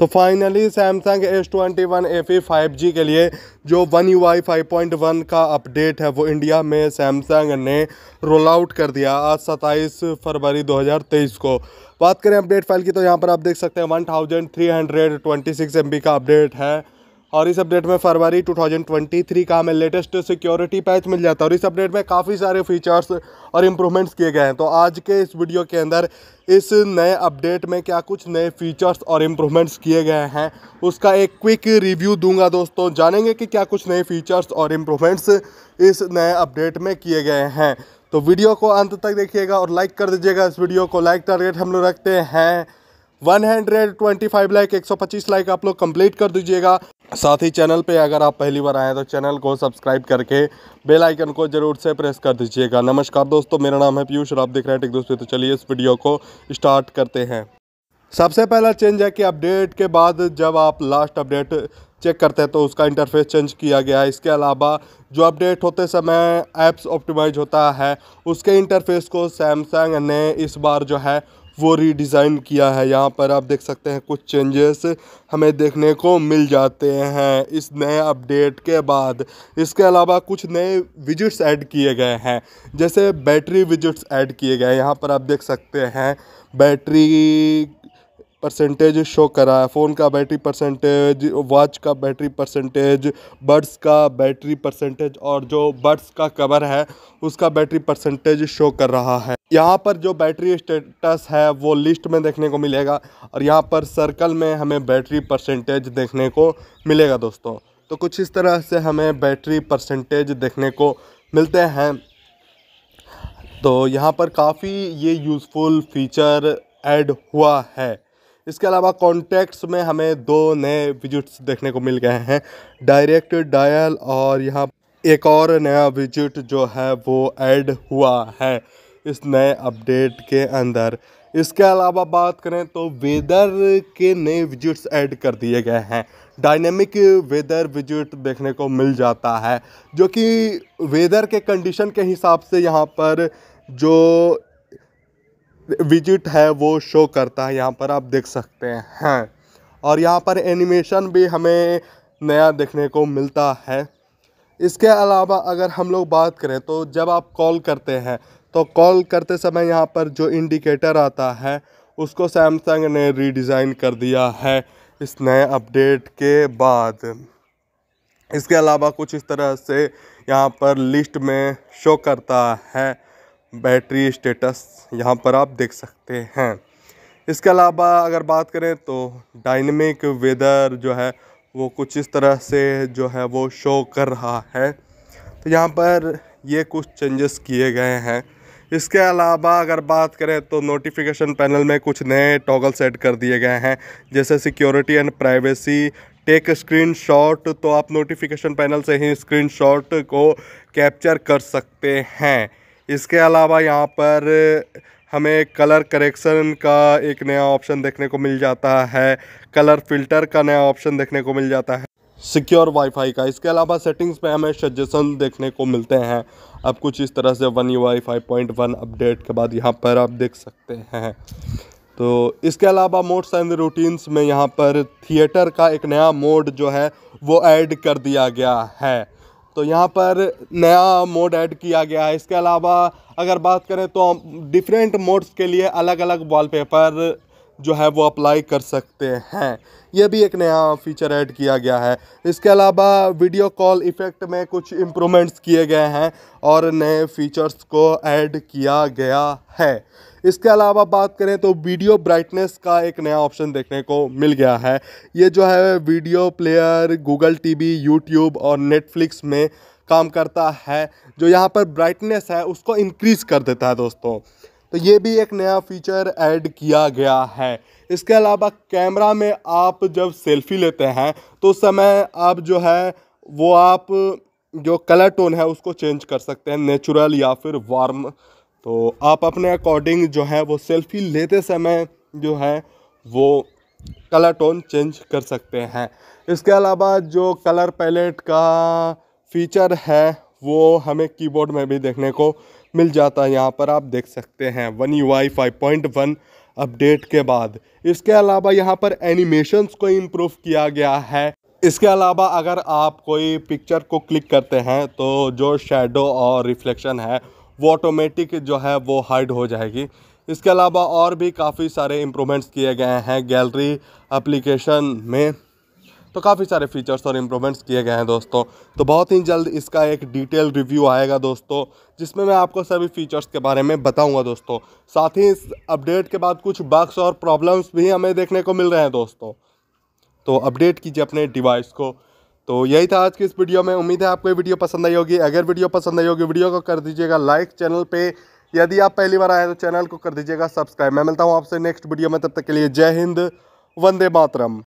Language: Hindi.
तो finally Samsung S twenty one A E five G के लिए जो one U I five point one का अपडेट है वो इंडिया में सैमसंग ने रोल आउट कर दिया आज सत्ताईस फरवरी 2023 को बात करें अपडेट फाइल की तो यहाँ पर आप देख सकते हैं one thousand three hundred twenty six MB बी का अपडेट है और इस अपडेट में फरवरी 2023 का हमें लेटेस्ट सिक्योरिटी पैच मिल जाता है और इस अपडेट में काफ़ी सारे फीचर्स और इम्प्रूवमेंट्स किए गए हैं तो आज के इस वीडियो के अंदर इस नए अपडेट में क्या कुछ नए फीचर्स और इम्प्रूवमेंट्स किए गए हैं उसका एक क्विक रिव्यू दूंगा दोस्तों जानेंगे कि क्या कुछ नए फीचर्स और इम्प्रूवमेंट्स इस नए अपडेट में किए गए हैं तो वीडियो को अंत तक देखिएगा और लाइक कर दीजिएगा इस वीडियो को लाइक टारगेट हम लोग रखते हैं 125 लाइक एक लाइक आप लोग कंप्लीट कर दीजिएगा साथ ही चैनल पे अगर आप पहली बार आए हैं तो चैनल को सब्सक्राइब करके बेल आइकन को जरूर से प्रेस कर दीजिएगा नमस्कार दोस्तों मेरा नाम है पीयूष और आप देख रहे हैं टेक दोस्तों तो चलिए इस वीडियो को स्टार्ट करते हैं सबसे पहला चेंज है कि अपडेट के बाद जब आप लास्ट अपडेट चेक करते हैं तो उसका इंटरफेस चेंज किया गया है इसके अलावा जो अपडेट होते समय ऐप्स ऑप्टिमाइज होता है उसके इंटरफेस को सैमसंग ने इस बार जो है वो रिडिज़ाइन किया है यहाँ पर आप देख सकते हैं कुछ चेंजेस हमें देखने को मिल जाते हैं इस नए अपडेट के बाद इसके अलावा कुछ नए विजिट्स ऐड किए गए हैं जैसे बैटरी विजिट्स ऐड किए गए हैं यहाँ पर आप देख सकते हैं बैटरी परसेंटेज शो करा है फ़ोन का बैटरी परसेंटेज वॉच का बैटरी परसेंटेज बर्ड्स का बैटरी परसेंटेज और जो बर्ड्स का कवर है उसका बैटरी परसेंटेज शो कर रहा है यहाँ पर जो बैटरी स्टेटस है वो लिस्ट में देखने को मिलेगा और यहाँ पर सर्कल में हमें बैटरी परसेंटेज देखने को मिलेगा दोस्तों तो कुछ इस तरह से हमें बैटरी परसेंटेज देखने को मिलते हैं तो यहाँ पर काफ़ी ये यूज़फुल फीचर ऐड हुआ है इसके अलावा कॉन्टैक्ट्स में हमें दो नए विजिट्स देखने को मिल गए हैं डायरेक्ट डायल और यहाँ एक और नया विजिट जो है वो ऐड हुआ है इस नए अपडेट के अंदर इसके अलावा बात करें तो वेदर के नए विजिट्स ऐड कर दिए गए हैं डायनेमिक वेदर विजिट देखने को मिल जाता है जो कि वेदर के कंडीशन के हिसाब से यहाँ पर जो विजिट है वो शो करता है यहाँ पर आप देख सकते हैं और यहाँ पर एनिमेशन भी हमें नया देखने को मिलता है इसके अलावा अगर हम लोग बात करें तो जब आप कॉल करते हैं तो कॉल करते समय यहाँ पर जो इंडिकेटर आता है उसको सैमसंग ने रीडिज़ाइन कर दिया है इस नए अपडेट के बाद इसके अलावा कुछ इस तरह से यहाँ पर लिस्ट में शो करता है बैटरी स्टेटस यहाँ पर आप देख सकते हैं इसके अलावा अगर बात करें तो डायनेमिक वेदर जो है वो कुछ इस तरह से जो है वो शो कर रहा है तो यहाँ पर ये कुछ चेंजेस किए गए हैं इसके अलावा अगर बात करें तो नोटिफिकेशन पैनल में कुछ नए टॉगल सेट कर दिए गए हैं जैसे security and privacy take screenshot तो आप नोटिफिकेशन पैनल से ही स्क्रीन शॉट को कैप्चर कर सकते हैं इसके अलावा यहाँ पर हमें कलर करेक्शन का एक नया ऑप्शन देखने को मिल जाता है कलर फिल्टर का नया ऑप्शन देखने को मिल जाता है सिक्योर वाईफाई का इसके अलावा सेटिंग्स में हमें सजेशन देखने को मिलते हैं अब कुछ इस तरह से one U I five point one update के बाद यहाँ पर आप देख सकते हैं तो इसके अलावा मोड्स एंड रूटीन्स में यहाँ पर थिएटर का एक नया मोड जो है वो ऐड कर दिया गया है तो यहाँ पर नया मोड ऐड किया गया है इसके अलावा अगर बात करें तो डिफरेंट मोड्स के लिए अलग अलग वॉलपेपर जो है वो अप्लाई कर सकते हैं ये भी एक नया फीचर ऐड किया गया है इसके अलावा वीडियो कॉल इफ़ेक्ट में कुछ इम्प्रूमेंट्स किए गए हैं और नए फीचर्स को ऐड किया गया है इसके अलावा बात करें तो वीडियो ब्राइटनेस का एक नया ऑप्शन देखने को मिल गया है ये जो है video player Google TV YouTube और नेटफ्लिक्स में काम करता है जो यहाँ पर ब्राइटनेस है उसको इंक्रीज़ कर देता है दोस्तों तो ये भी एक नया फीचर ऐड किया गया है इसके अलावा कैमरा में आप जब सेल्फी लेते हैं तो उस समय आप जो है वो आप जो कलर टोन है उसको चेंज कर सकते हैं नेचुरल या फिर वार्म तो आप अपने अकॉर्डिंग जो है वो सेल्फी लेते समय जो है वो कलर टोन चेंज कर सकते हैं इसके अलावा जो कलर पैलेट का फीचर है वो हमें कीबोर्ड में भी देखने को मिल जाता है यहाँ पर आप देख सकते हैं one U I five point one update के बाद इसके अलावा यहाँ पर एनिमेशंस को इम्प्रूव किया गया है इसके अलावा अगर आप कोई पिक्चर को क्लिक करते हैं तो जो शेडो और रिफ्लेक्शन है वो ऑटोमेटिक जो है वो हाइड हो जाएगी इसके अलावा और भी काफ़ी सारे इम्प्रूवमेंट्स किए गए हैं गैलरी एप्लीकेशन में तो काफ़ी सारे फीचर्स और इम्प्रूवमेंट्स किए गए हैं दोस्तों तो बहुत ही जल्द इसका एक डिटेल रिव्यू आएगा दोस्तों जिसमें मैं आपको सभी फीचर्स के बारे में बताऊंगा दोस्तों साथ ही इस अपडेट के बाद कुछ बक्स और प्रॉब्लम्स भी हमें देखने को मिल रहे हैं दोस्तों तो अपडेट कीजिए अपने डिवाइस को तो यही था आज की इस वीडियो में उम्मीद है आपको ये वीडियो पसंद आई होगी अगर वीडियो पसंद आई होगी वीडियो को कर दीजिएगा लाइक चैनल पे यदि आप पहली बार आए तो चैनल को कर दीजिएगा सब्सक्राइब मैं मिलता हूँ आपसे नेक्स्ट वीडियो में तब तक के लिए जय हिंद वंदे मातरम